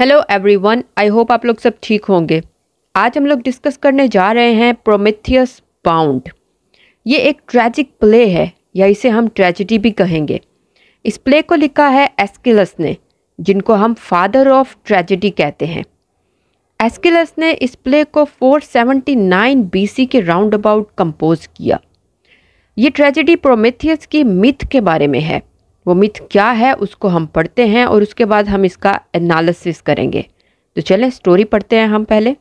Hello everyone I hope आप लोग सब ठीक होंगे आज हम लोग डिस्कस करने जा रहे हैं प्रोमेथियस बाउंड ये एक ट्रैजिक प्ले है या इसे हम ट्रेजिडी भी कहेंगे इस प्ले को लिखा है एस्किलस ने जिनको हम फादर ऑफ ट्रेजिडी कहते हैं एस्किलस ने इस प्ले को 479 सेवेंटी के राउंड अबाउट कंपोज किया ये ट्रेजिडी प्रोमेथियस की मिथ के बारे में है वो मिथ क्या है उसको हम पढ़ते हैं और उसके बाद हम इसका एनालिसिस करेंगे तो चलें स्टोरी पढ़ते हैं हम पहले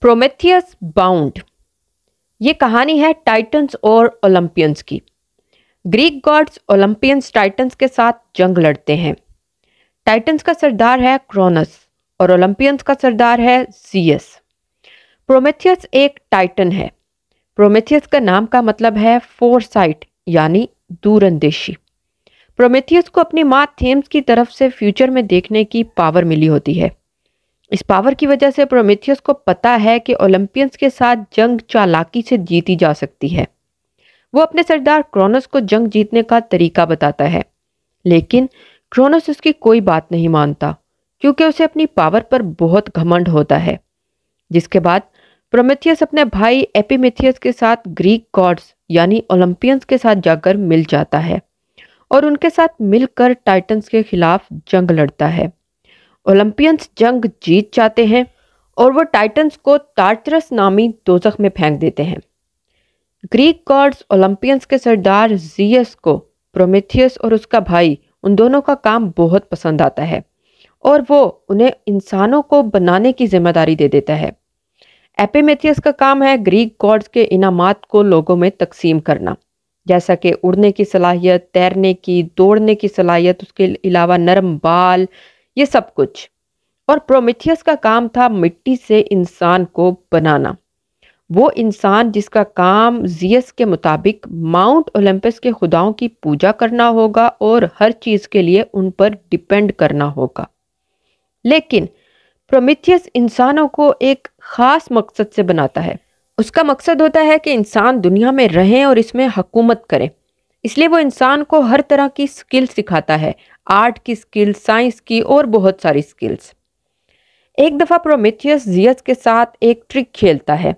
प्रोमेथियस बाउंड ये कहानी है टाइटन्स और ओलंपियंस की ग्रीक गॉड्स ओलंपियंस टाइटन्स के साथ जंग लड़ते हैं टाइटन्स का सरदार है क्रोनस और ओलंपियंस का सरदार है सीएस प्रोमेथियस एक टाइटन है प्रोमेथियस का नाम का मतलब है फोरसाइट यानी दूरंदेशी प्रोमेथियस को अपनी माँ थेम्स की तरफ से फ्यूचर में देखने की पावर मिली होती है इस पावर की वजह से प्रोमेथियस को पता है कि ओलंपियंस के साथ जंग चालाकी से जीती जा सकती है वो अपने सरदार क्रोनस को जंग जीतने का तरीका बताता है लेकिन क्रोनस उसकी कोई बात नहीं मानता क्योंकि उसे अपनी पावर पर बहुत घमंड होता है जिसके बाद प्रोमेथियस अपने भाई एपीमेथियस के साथ ग्रीक गॉड्स यानी ओलंपियंस के साथ जाकर मिल जाता है और उनके साथ मिलकर टाइटन्स के खिलाफ जंग लड़ता है ओलंपियंस जंग जीत जाते हैं और वो टाइटन्स को टार्चरस नामी दोजख में फेंक देते हैं ग्रीक गॉड्स ओलंपियंस के सरदार जीएस को प्रोमेथियस और उसका भाई उन दोनों का काम बहुत पसंद आता है और वो उन्हें इंसानों को बनाने की जिम्मेदारी दे देता है एपेमेथियस का काम है ग्रीक गॉड्स के इनामात को लोगों में तकसीम करना जैसा कि उड़ने की सलाहियत तैरने की दौड़ने की सलाहियत उसके अलावा नरम बाल ये सब कुछ और प्रोमिथियस का काम था मिट्टी से इंसान को बनाना वो इंसान जिसका काम जियस के मुताबिक माउंट ओलंपस के खुदाओं की पूजा करना होगा और हर चीज़ के लिए उन पर डिपेंड करना होगा लेकिन प्रोमिथियस इंसानों को एक ख़ास मकसद से बनाता है उसका मकसद होता है कि इंसान दुनिया में रहें और इसमें हकूमत करें इसलिए वो इंसान को हर तरह की स्किल सिखाता है आर्ट की स्किल साइंस की और बहुत सारी स्किल्स एक दफ़ा प्रोमेथियस जियस के साथ एक ट्रिक खेलता है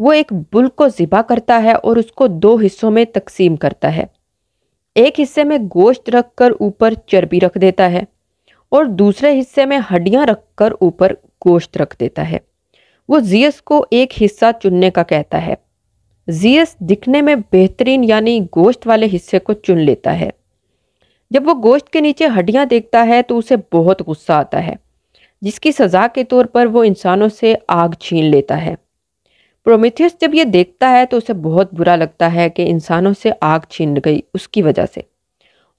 वो एक बुल को ज़िबा करता है और उसको दो हिस्सों में तकसीम करता है एक हिस्से में गोश्त रख कर ऊपर चर्बी रख देता है और दूसरे हिस्से में हड्डियाँ रख कर ऊपर गोश्त रख देता है वो जीएस को एक हिस्सा चुनने का कहता है जीएस दिखने में बेहतरीन यानी गोश्त वाले हिस्से को चुन लेता है जब वो गोश्त के नीचे हड्डियां देखता है तो उसे बहुत गुस्सा आता है जिसकी सज़ा के तौर पर वो इंसानों से आग छीन लेता है प्रोमिथियस जब ये देखता है तो उसे बहुत बुरा लगता है कि इंसानों से आग छीन गई उसकी वजह से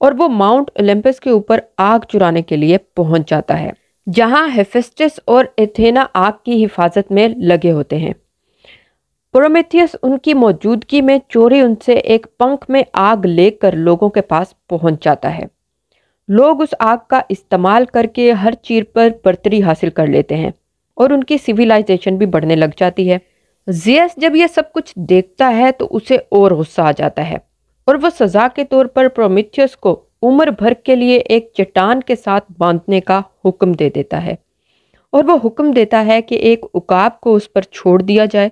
और वो माउंट ओलंपस के ऊपर आग चुराने के लिए पहुंच जाता है जहां हेफेस्टस और एथेना आग की हिफाजत में लगे होते हैं प्रोमेथियस उनकी मौजूदगी में चोरी उनसे एक पंख में आग लेकर लोगों के पास पहुंच जाता है लोग उस आग का इस्तेमाल करके हर चीर पर बर्तरी हासिल कर लेते हैं और उनकी सिविलाइजेशन भी बढ़ने लग जाती है जियस जब यह सब कुछ देखता है तो उसे और गुस्सा आ जाता है और वह सजा के तौर पर प्रोमिथियस को उम्र भर के लिए एक चट्टान के साथ बांधने का हुक्म दे देता है और वह हुक्म देता है कि एक उकाब को उस पर छोड़ दिया जाए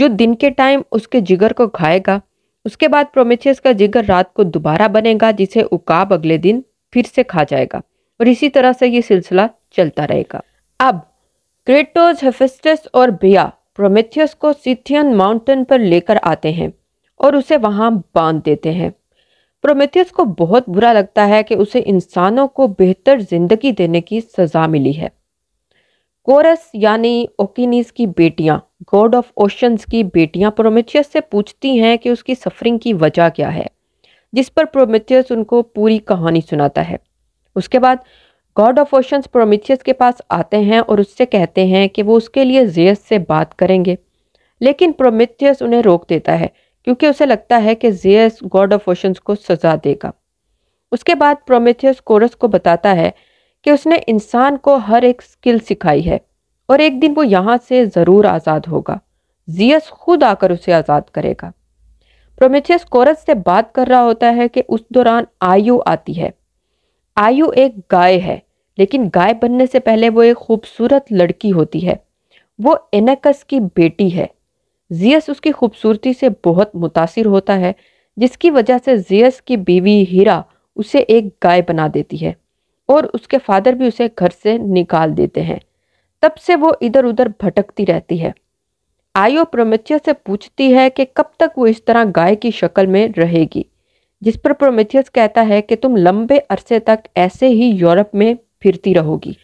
जो दिन के टाइम उसके जिगर को खाएगा उसके बाद प्रोमेथियस का जिगर रात को दोबारा बनेगा जिसे उकाब अगले दिन फिर से खा जाएगा और इसी तरह से ये सिलसिला चलता रहेगा अब क्रेटोज हेफेस्टस और बिया प्रोमेथियस को सिथियन माउंटेन पर लेकर आते हैं और उसे वहाँ बांध देते हैं प्रोमेथियस को बहुत बुरा लगता है कि उसे इंसानों को बेहतर जिंदगी देने की सजा मिली है कोरस यानी ओकिनीस की बेटियां गॉड ऑफ ओशंस की बेटियां प्रोमेथियस से पूछती हैं कि उसकी सफरिंग की वजह क्या है जिस पर प्रोमेथियस उनको पूरी कहानी सुनाता है उसके बाद गॉड ऑफ ओशंस प्रोमेथियस के पास आते हैं और उससे कहते हैं कि वो उसके लिए जेयस से बात करेंगे लेकिन प्रोमेथियस उन्हें रोक देता है क्योंकि उसे लगता है कि जेयस गॉड ऑफ ओशंस को सजा देगा उसके बाद प्रोमेथियस कोरस को बताता है कि उसने इंसान को हर एक स्किल सिखाई है और एक दिन वो यहाँ से ज़रूर आज़ाद होगा जियस खुद आकर उसे आज़ाद करेगा प्रोमेथियस कोरस से बात कर रहा होता है कि उस दौरान आयु आती है आयु एक गाय है लेकिन गाय बनने से पहले वो एक खूबसूरत लड़की होती है वो एनेकस की बेटी है जियस उसकी खूबसूरती से बहुत मुतासर होता है जिसकी वजह से जियस की बीवी हीरा उसे एक गाय बना देती है और उसके फादर भी उसे घर से निकाल देते हैं तब से वो इधर उधर भटकती रहती है आयो प्रोमेथिया से पूछती है कि कब तक वो इस तरह गाय की शक्ल में रहेगी जिस पर प्रोमेथियस कहता है कि तुम लंबे अरसे तक ऐसे ही यूरोप में फिरती रहोगी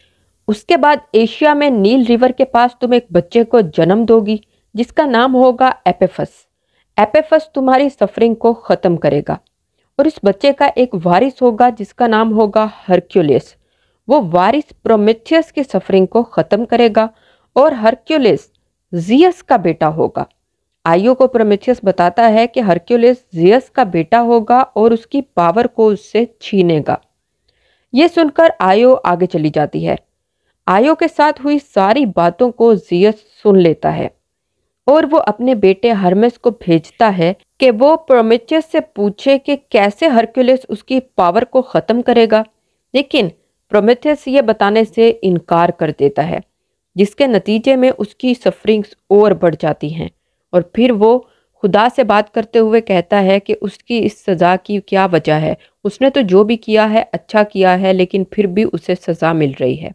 उसके बाद एशिया में नील रिवर के पास तुम एक बच्चे को जन्म दोगी जिसका नाम होगा एपेफस एपेफस तुम्हारी सफरिंग को ख़त्म करेगा और इस बच्चे का एक वारिस होगा जिसका नाम होगा हर्क्यूलेस वो वारिस प्रोमेथियस की सफरिंग को ख़त्म करेगा और हर्क्यूलेस जियस का बेटा होगा आयो को प्रोमेथियस बताता है कि हर्क्यूलेस जियस का बेटा होगा और उसकी पावर को उससे छीनेगा ये सुनकर आयो आगे चली जाती है आयो के साथ हुई सारी बातों को जियस सुन लेता है और वो अपने बेटे हरमेस को भेजता है कि वो प्रोमेथियस से पूछे कि कैसे हरक्यूलिस उसकी पावर को ख़त्म करेगा लेकिन प्रोमेथियस ये बताने से इनकार कर देता है जिसके नतीजे में उसकी सफरिंग्स और बढ़ जाती हैं और फिर वो खुदा से बात करते हुए कहता है कि उसकी इस सज़ा की क्या वजह है उसने तो जो भी किया है अच्छा किया है लेकिन फिर भी उसे सज़ा मिल रही है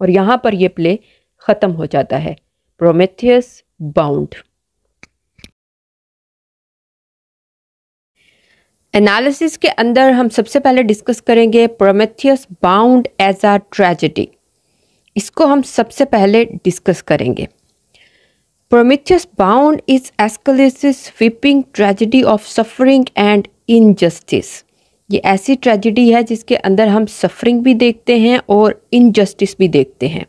और यहाँ पर यह प्ले ख़त्म हो जाता है प्रोमेथियस bound. एनालिसिस के अंदर हम सबसे पहले डिस्कस करेंगे Prometheus Bound as a tragedy इसको हम सबसे पहले डिस्कस करेंगे Prometheus Bound is Aeschylus' sweeping tragedy of suffering and injustice ये ऐसी ट्रेजेडी है जिसके अंदर हम सफरिंग भी देखते हैं और इनजस्टिस भी देखते हैं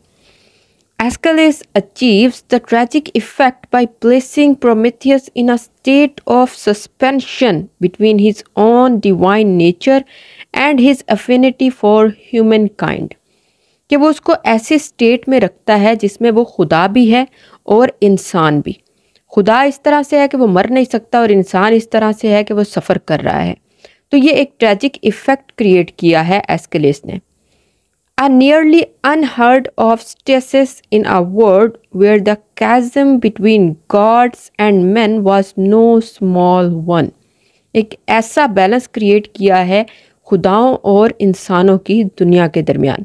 Aeschylus achieves the tragic effect by placing Prometheus in a state of suspension between his own divine nature and his affinity for humankind. कि वो उसको ऐसे स्टेट में रखता है जिसमें वो खुदा भी है और इंसान भी खुदा इस तरह से है कि वो मर नहीं सकता और इंसान इस तरह से है कि वो सफ़र कर रहा है तो ये एक ट्रैजिक इफ़ेक्ट क्रिएट किया है एस्केलेस ने a nearly unheard of stasis in a world where the chasm between gods and men was no small one. एक ऐसा बैलेंस क्रिएट किया है खुदाओं और इंसानों की दुनिया के दरमियान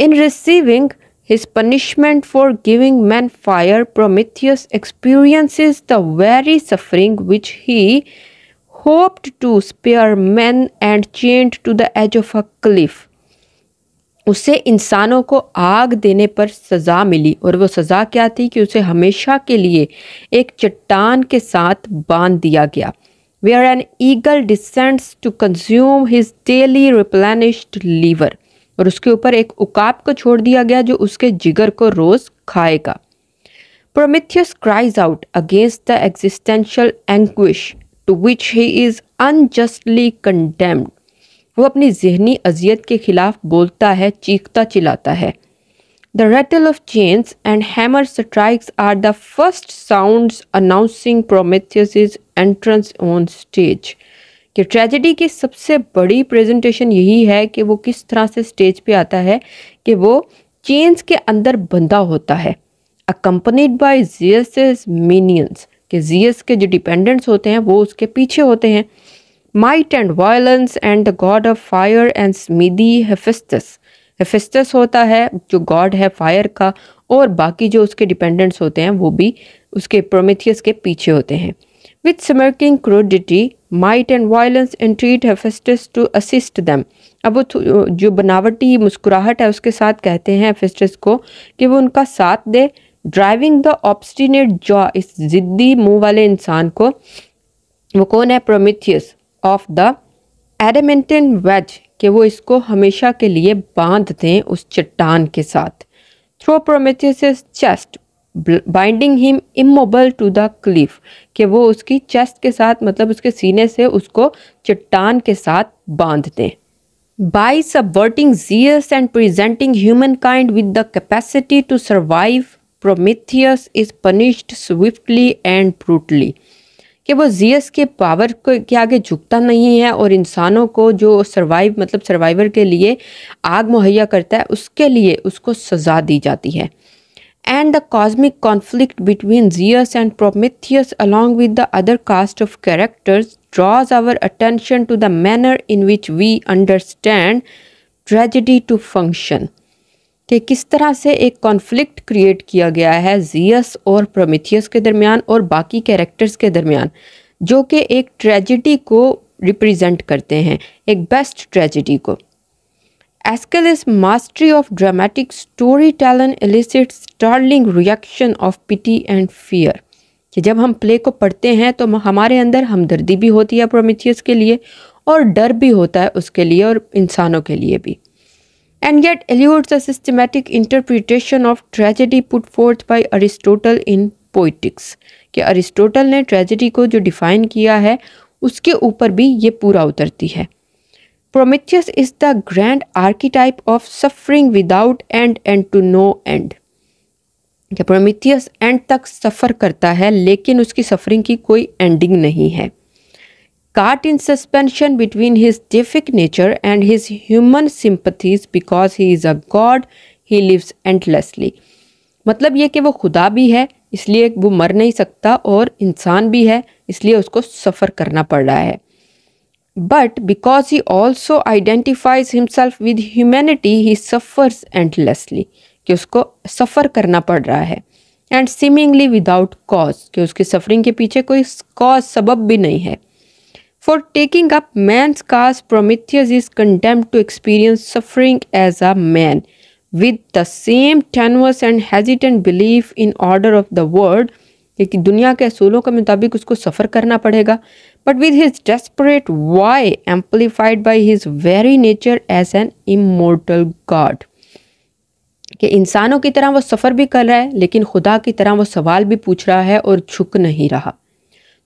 in receiving his punishment for giving man fire, Prometheus experiences the very suffering which he hoped to spare men and chained to the edge of a cliff. उसे इंसानों को आग देने पर सज़ा मिली और वो सज़ा क्या थी कि उसे हमेशा के लिए एक चट्टान के साथ बांध दिया गया where are an eagle descends to consume his daily replenished liver और उसके ऊपर एक उकाब को छोड़ दिया गया जो उसके जिगर को रोज़ खाएगा Prometheus cries out against the existential anguish to which he is unjustly condemned वो अपनी जहनी अजियत के खिलाफ बोलता है चीखता चिल्लाता है the rattle of chains and hammer strikes are the first sound announcing Prometheus entrance on stage कि ट्रेजेडी की सबसे बड़ी प्रेजेंटेशन यही है कि वो किस तरह से स्टेज पे आता है कि वो चेंस के अंदर बंधा होता है अकम्पनीड बाई जियस मीनियंस के जियस के जो डिपेंडेंट्स होते हैं वो उसके पीछे होते हैं might and violence and the god of fire and smithy Hephaestus Hephaestus होता है जो गॉड है फायर का और बाकी जो उसके डिपेंडेंट्स होते हैं वो भी उसके प्रोमिथियस के पीछे होते हैं with smirking crudity might and violence entreat Hephaestus to assist them अब वो जो बनावटी मुस्कुराहट है उसके साथ कहते हैं हेफिस्टस को कि वो उनका साथ दे ड्राइविंग द ऑब्स्टिनेट जॉ इस ज़िद्दी मुंह वाले इंसान को वो कौन है Prometheus of the adamantine wedge कि वो इसको हमेशा के लिए बांध दें उस चट्टान के साथ through Prometheus chest binding him immobile to the cliff कि वो उसकी चेस्ट के साथ मतलब उसके सीने से उसको चट्टान के साथ बांध दें by subverting Zeus and presenting humankind with the capacity to survive Prometheus is punished swiftly and brutally कि वो जीएस के पावर के आगे झुकता नहीं है और इंसानों को जो सर्वाइव मतलब सर्वाइवर के लिए आग मुहैया करता है उसके लिए उसको सजा दी जाती है and the cosmic conflict between Zeus and Prometheus along with the other cast of characters draws our attention to the manner in which we understand tragedy to function कि किस तरह से एक कॉन्फ्लिक्ट क्रिएट किया गया है जियस और Prometheus के दरमियान और बाकी कैरेक्टर्स के दरमियान जो कि एक ट्रेजिडी को रिप्रेजेंट करते हैं एक बेस्ट ट्रेजिडी को mastery of dramatic story talent elicit startling reaction of pity and fear कि जब हम प्ले को पढ़ते हैं तो हमारे अंदर हमदर्दी भी होती है प्रोमिथियस के लिए और डर भी होता है उसके लिए और इंसानों के लिए भी and yet eludes the systematic interpretation of tragedy put forth by Aristotle in Poetics कि अरिस्टोटल ने ट्रेजेडी को जो डिफाइन किया है उसके ऊपर भी ये पूरा उतरती है Prometheus is the grand archetype of suffering without end and to no end Prometheus end तक सफ़र करता है लेकिन उसकी सफरिंग की कोई एंडिंग नहीं है caught in suspension between his deific nature and his human sympathies because he is a god, he lives endlessly. मतलब ये कि वो खुदा भी है इसलिए वो मर नहीं सकता और इंसान भी है इसलिए उसको सफ़र करना पड़ रहा है but because he also identifies himself with humanity he suffers endlessly कि उसको सफ़र करना पड़ रहा है एंड सीमिंगली विदाउट कॉज कि उसकी सफरिंग के पीछे कोई कॉज सबब भी नहीं है For taking up man's cause, Prometheus is condemned to experience suffering as a man. With the same tenuous and hesitant belief in order of the world, कि दुनिया के असूलों के मुताबिक उसको सफ़र करना पड़ेगा but with his desperate why amplified by his very nature as an immortal god कि इंसानों की तरह वो सफ़र भी कर रहा है लेकिन खुदा की तरह वो सवाल भी पूछ रहा है और झुक नहीं रहा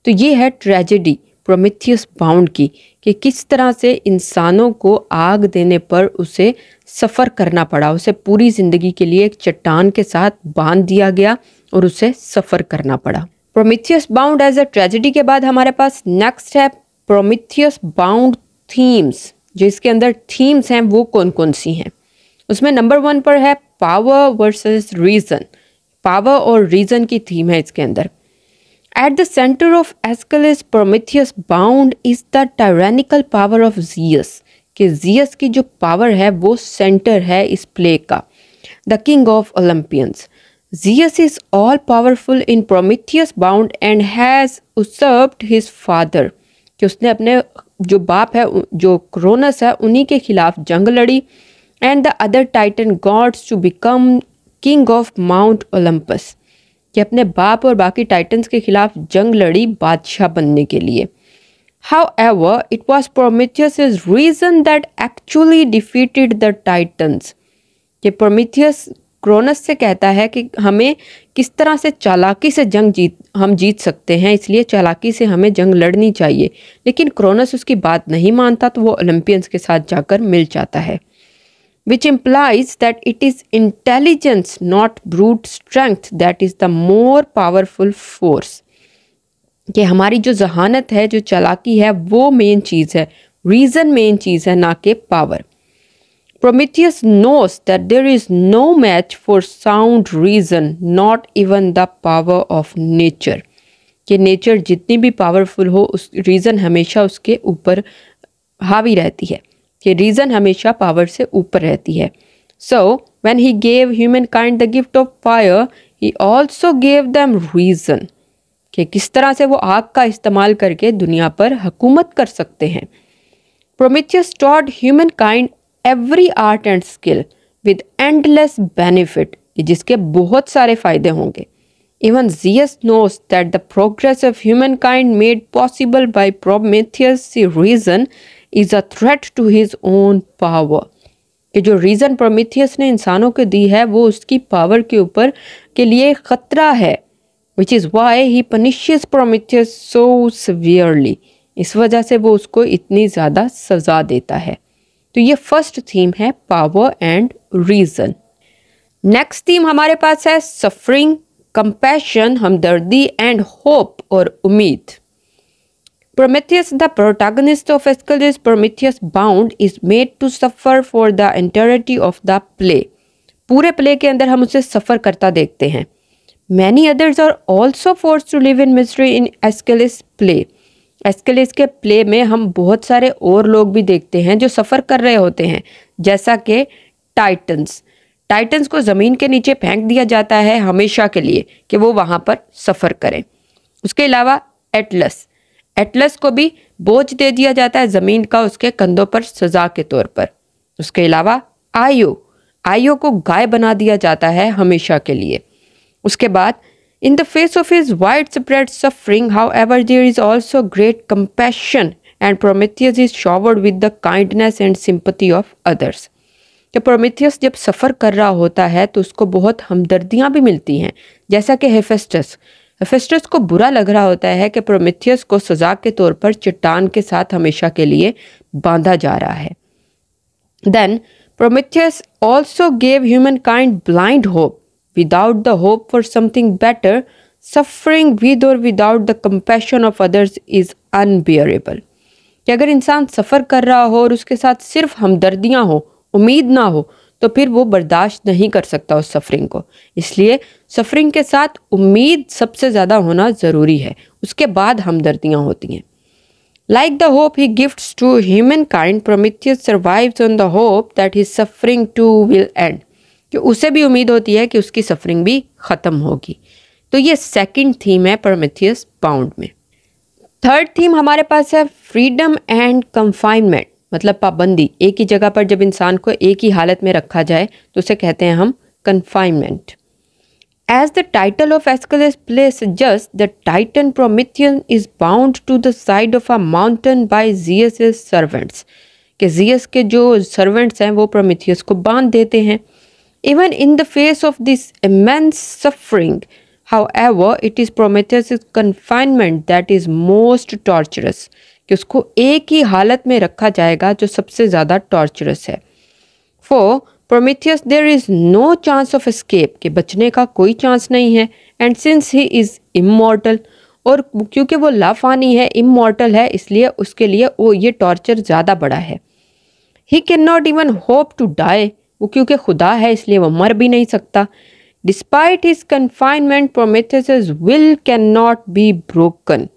तो ये है ट्रेजेडी प्रोमिथियस बाउंड की कि किस तरह से इंसानों को आग देने पर उसे सफ़र करना पड़ा उसे पूरी ज़िंदगी के लिए एक चट्टान के साथ बांध दिया गया और उसे सफ़र करना पड़ा Prometheus bound as a tragedy के बाद हमारे पास नेक्स्ट है प्रोमिथियस बाउंड थीम्स जिसके अंदर थीम्स हैं वो कौन कौन सी हैं उसमें नंबर वन पर है पावर वर्सेस रीज़न पावर और रीज़न की थीम है इसके अंदर At the center of Aeschylus Prometheus bound is the tyrannical power of Zeus कि जियस की जो पावर है वो सेंटर है इस प्ले का the king of Olympians Zeus is all powerful in Prometheus bound and has usurped his father कि उसने अपने जो बाप है जो क्रोनस है उन्हीं के खिलाफ जंग लड़ी and the other Titan gods to become king of Mount Olympus कि अपने बाप और बाकी टाइटन्स के खिलाफ जंग लड़ी बादशाह बनने के लिए however it was Prometheus is reason that actually defeated the Titans ये प्रोमिथियस क्रोनस से कहता है कि हमें किस तरह से चालाकी से जंग जीत हम जीत सकते हैं इसलिए चालाकी से हमें जंग लड़नी चाहिए लेकिन क्रोनस उसकी बात नहीं मानता तो वो ओलंपियंस के साथ जाकर मिल जाता है which implies that it is intelligence, not brute strength, that is the more powerful force. कि हमारी जो जहानत है जो चलाकी है वो मेन चीज़ है रीज़न मेन चीज़ है ना कि power Prometheus knows that there is no match for sound reason not even the power of nature कि नेचर जितनी भी पावरफुल हो उस रीज़न हमेशा उसके ऊपर हावी रहती है कि रीज़न हमेशा पावर से ऊपर रहती है so when he gave humankind the gift of fire he also gave them reason कि किस तरह से वो आग का इस्तेमाल करके दुनिया पर हकूमत कर सकते हैं Prometheus taught humankind every art and skill with endless benefit जिसके बहुत सारे फ़ायदे होंगे even Zeus knows that the progress of humankind made possible by Prometheus reason is a threat to his own power कि जो reason Prometheus ने इंसानों को दी है वो उसकी पावर के ऊपर के लिए ख़तरा है which is why he punishes Prometheus so severely इस वजह से वो उसको इतनी ज़्यादा सज़ा देता है तो ये फर्स्ट थीम है power and reason next theme हमारे पास है सफरिंग कंपैशन हमदर्दी एंड होप और उम्मीद Prometheus, the protagonist of Aeschylus' Prometheus Bound, is made to suffer for the entirety of the play. पूरे प्ले के अंदर हम उसे सफ़र करता देखते हैं many others are also forced to live in misery in Aeschylus play Aeschylus के प्ले में हम बहुत सारे और लोग भी देखते हैं जो सफ़र कर रहे होते हैं जैसा कि टाइटन्स टाइटन्स को ज़मीन के नीचे फेंक दिया जाता है हमेशा के लिए कि वो वहाँ पर सफ़र करें उसके अलावा एटलस एटलस को भी बोझ दे दिया जाता है ज़मीन का उसके कंधों पर सजा के तौर पर उसके अलावा आयो आयो को गाय बना दिया जाता है हमेशा के लिए उसके बाद in the face of is widespread suffering however there is also great compassion and Prometheus is showered with the kindness and sympathy of others तो प्रोमिथियस जब सफ़र कर रहा होता है तो उसको बहुत हमदर्दियाँ भी मिलती हैं जैसा कि हेफेस्टस हेफेस्टस को बुरा लग रहा होता है कि प्रोमिथियस को सजा के तौर पर चट्टान के साथ हमेशा के लिए बांधा जा रहा है then Prometheus also gave humankind blind hope without the hope for something better suffering with और without the compassion of others is unbearable कि अगर इंसान सफ़र कर रहा हो और उसके साथ सिर्फ हमदर्दियाँ हो उम्मीद ना हो तो फिर वो बर्दाश्त नहीं कर सकता उस सफ़रिंग को इसलिए सफ़रिंग के साथ उम्मीद सबसे ज़्यादा होना ज़रूरी है उसके बाद हमदर्दियाँ होती हैं the hope he he to humankind Prometheus survives on the hope that he suffering too will end कि उसे भी उम्मीद होती है कि उसकी सफरिंग भी ख़त्म होगी तो ये सेकेंड थीम है प्रोमिथियस बाउंड में थर्ड थीम हमारे पास है फ्रीडम एंड कंफाइनमेंट मतलब पाबंदी एक ही जगह पर जब इंसान को एक ही हालत में रखा जाए तो उसे कहते हैं हम confinement as the title of Aeschylus' play suggests, the titan Prometheus is bound to the side of a mountain by Zeus's servants के जियस के जो सर्वेंट्स हैं वो प्रोमिथियस को बांध देते हैं even in the face of this immense suffering however it is Prometheus confinement that is most torturous कि उसको एक ही हालत में रखा जाएगा जो सबसे ज़्यादा टॉर्चरस है for Prometheus there is no chance of escape कि बचने का कोई चांस नहीं है and since he is immortal और क्योंकि वो लाफानी है इमोर्टल है इसलिए उसके लिए वो ये टॉर्चर ज़्यादा बड़ा है he can not even hope to die वो क्योंकि खुदा है इसलिए वो मर भी नहीं सकता despite his confinement Prometheus will can not be broken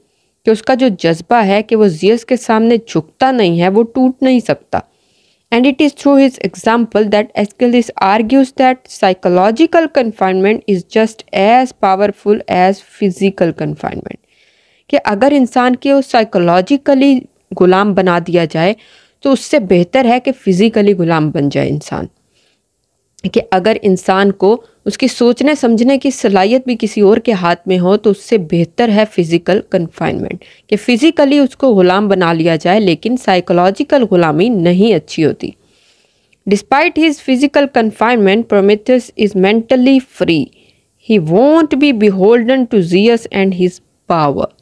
कि उसका जो जज्बा है कि वो जियस के सामने झुकता नहीं है वो टूट नहीं सकता and it is through his example that Aeschylus this argues that psychological confinement is just as powerful as physical confinement कि अगर इंसान के उस साइकोलॉजिकली गुलाम बना दिया जाए तो उससे बेहतर है कि फिजिकली गुलाम बन जाए इंसान कि अगर इंसान को उसकी सोचने समझने की सलाहियत भी किसी और के हाथ में हो तो उससे बेहतर है फिज़िकल कन्फाइनमेंट कि फ़िज़िकली उसको ग़ुलाम बना लिया जाए लेकिन साइकोलॉजिकल ग़ुलामी नहीं अच्छी होती despite his physical confinement Prometheus is mentally free he won't be beholden to Zeus and his power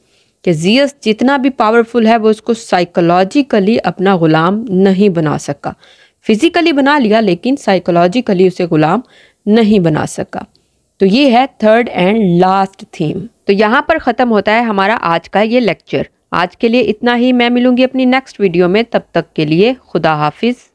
कि जियस जितना भी पावरफुल है वो उसको साइकोलॉजिकली अपना ग़ुलाम नहीं बना सका फिजिकली बना लिया लेकिन साइकोलॉजिकली उसे गुलाम नहीं बना सका तो ये है थर्ड एंड लास्ट थीम तो यहाँ पर ख़त्म होता है हमारा आज का ये लेक्चर आज के लिए इतना ही मैं मिलूंगी अपनी नेक्स्ट वीडियो में तब तक के लिए खुदा हाफिज़